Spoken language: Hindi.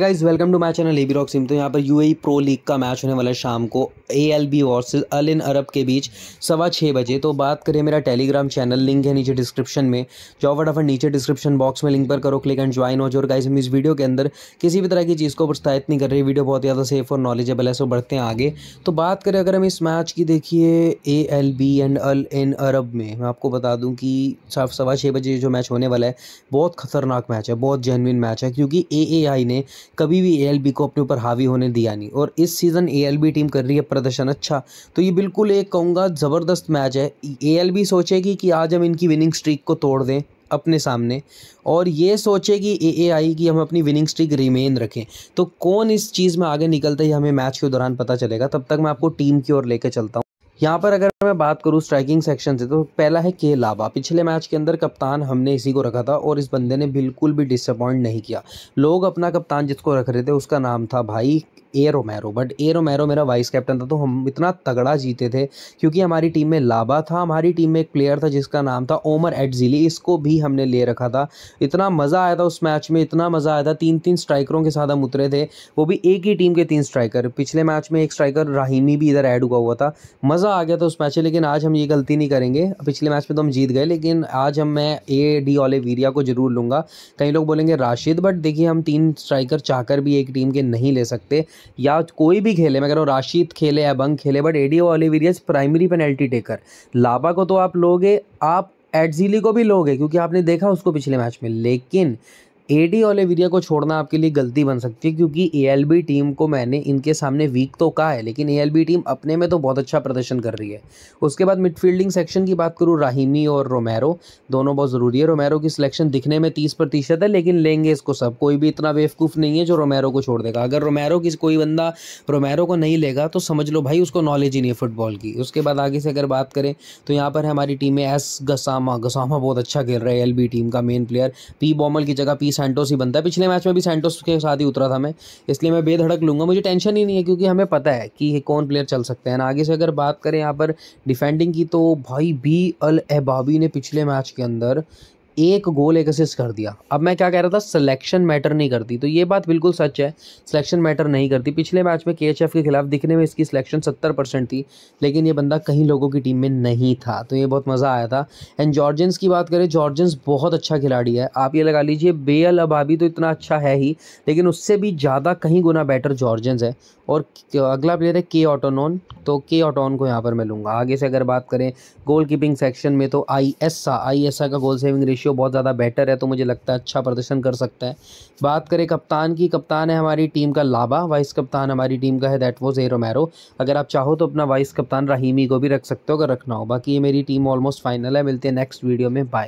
guys welcome to my channel AB rock sim तो यहाँ पर यूएई प्रो लीग का मैच होने वाला है शाम को ए एल बी और अल इन अरब के बीच सवा छः बजे तो बात करें मेरा टेलीग्राम चैनल लिंक है नीचे डिस्क्रिप्शन में जाओ फटाफट नीचे डिस्क्रिप्शन बॉक्स में लिंक पर करो क्लिक एंड ज्वाइन हो जाओ और गाइज हम इस वीडियो के अंदर किसी भी तरह की चीज़ को प्रोत्साहित नहीं कर रही वीडियो बहुत ज़्यादा सेफ और नॉलेजेबल है सो बढ़ते हैं आगे तो बात करें अगर हम इस मैच की देखिए A L B and Al Ain अरब में मैं आपको बता दूँ कि सवा छः बजे जो मैच होने वाला है बहुत खतरनाक मैच है बहुत जेनविन मैच है क्योंकि ए ए आई ने कभी भी ए को अपने ऊपर हावी होने दिया नहीं और इस सीज़न ए टीम कर रही है प्रदर्शन अच्छा तो ये बिल्कुल एक कहूँगा ज़बरदस्त मैच है ए सोचेगी कि आज हम इनकी विनिंग स्ट्रीक को तोड़ दें अपने सामने और ये सोचे कि ए ए आई कि हम अपनी विनिंग स्ट्रिक रिमेन रखें तो कौन इस चीज़ में आगे निकलता है हमें मैच के दौरान पता चलेगा तब तक मैं आपको टीम की ओर लेकर चलता हूँ यहाँ पर अगर मैं बात करूँ स्ट्राइकिंग सेक्शन से तो पहला है के लाबा पिछले मैच के अंदर कप्तान हमने इसी को रखा था और इस बंदे ने बिल्कुल भी डिसअपॉइंट नहीं किया लोग अपना कप्तान जिसको रख रहे थे उसका नाम था भाई A Romero but A Romero मेरा वाइस कैप्टन था तो हम इतना तगड़ा जीते थे क्योंकि हमारी टीम में लाबा था हमारी टीम में एक प्लेयर था जिसका नाम था ओमर एडजिली इसको भी हमने ले रखा था इतना मज़ा आया था उस मैच में इतना मज़ा आया था तीन तीन स्ट्राइकरों के साथ हम उतरे थे वो भी एक ही टीम के तीन स्ट्राइकर पिछले मैच में एक स्ट्राइकर राहिमी भी इधर ऐड हुआ हुआ था मज़ा आ गया था उस मैच में लेकिन आज हम ये गलती नहीं करेंगे पिछले मैच में तो हम जीत गए लेकिन आज हम मैं ए डी ओलेवीरिया को ज़रूर लूँगा कई लोग बोलेंगे राशिद बट देखिए हम तीन स्ट्राइकर चाहकर भी एक टीम के नहीं ले सकते या कोई भी खेले मैं कह रहा हूँ राशिद खेले एबंग खेले but Eddie Olivier primary penalty taker लाबा को तो आप लोगे आप एडजीली को भी लोगे क्योंकि आपने देखा उसको पिछले मैच में लेकिन ए डी ओलेविरिया को छोड़ना आपके लिए गलती बन सकती है क्योंकि ए एल बी टीम को मैंने इनके सामने वीक तो कहा है लेकिन ए एल बी टीम अपने में तो बहुत अच्छा प्रदर्शन कर रही है उसके बाद मिडफील्डिंग सेक्शन की बात करूँ राहिमी और रोमैरो दोनों बहुत ज़रूरी है रोमेरो की सिलेक्शन दिखने में तीस प्रतिशत है लेकिन लेंगे इसको सब कोई भी इतना बेवकूफ़ नहीं है जो रोमैरो को छोड़ देगा अगर रोमैरो की कोई बंदा रोमैरो को नहीं लेगा तो समझ लो भाई उसको नॉलेज ही नहीं है फुटबॉल की उसके बाद आगे से अगर बात करें तो यहाँ पर हमारी टीम में एस गसामा गसामा बहुत अच्छा खेल रहा है एल बी टीम का मेन प्लेयर पी बॉमल की जगह पी सेंटोस ही बनता है पिछले मैच में भी सेंटोस के साथ ही उतरा था मैं इसलिए मैं बेधड़क लूंगा मुझे टेंशन ही नहीं है क्योंकि हमें पता है कि कौन प्लेयर चल सकते हैं आगे से अगर बात करें यहाँ पर डिफेंडिंग की तो भाई बी अल अहबाबी ने पिछले मैच के अंदर एक गोल एक असिस्ट कर दिया अब मैं क्या कह रहा था सिलेक्शन मैटर नहीं करती तो ये बात बिल्कुल सच है सिलेक्शन मैटर नहीं करती पिछले मैच में के के खिलाफ दिखने में इसकी सिलेक्शन सत्तर परसेंट थी लेकिन ये बंदा कहीं लोगों की टीम में नहीं था तो ये बहुत मज़ा आया था एंड जॉर्जेंस की बात करें जॉर्जेंस बहुत अच्छा खिलाड़ी है आप ये लगा लीजिए बेअल अबाबी तो इतना अच्छा है ही लेकिन उससे भी ज़्यादा कहीं गुना बेटर जॉर्जेंस है और अगला प्लेयर है के ऑटोनॉन तो के ऑटोन को यहाँ पर मैं लूँगा आगे से अगर बात करें गोल कीपिंग सेक्शन में तो आई एस आई एस का गोल सेविंग रेशियो रेशियो बहुत ज़्यादा बेटर है तो मुझे लगता है अच्छा प्रदर्शन कर सकता है बात करें कप्तान की कप्तान है हमारी टीम का लाबा वाइस कप्तान हमारी टीम का है दैट वॉज ए अगर आप चाहो तो अपना वाइस कप्तान रहीमी को भी रख सकते हो अगर रखना हो बाकी ये मेरी टीम ऑलमोस्ट फाइनल है मिलते हैं नेक्स्ट वीडियो में बाय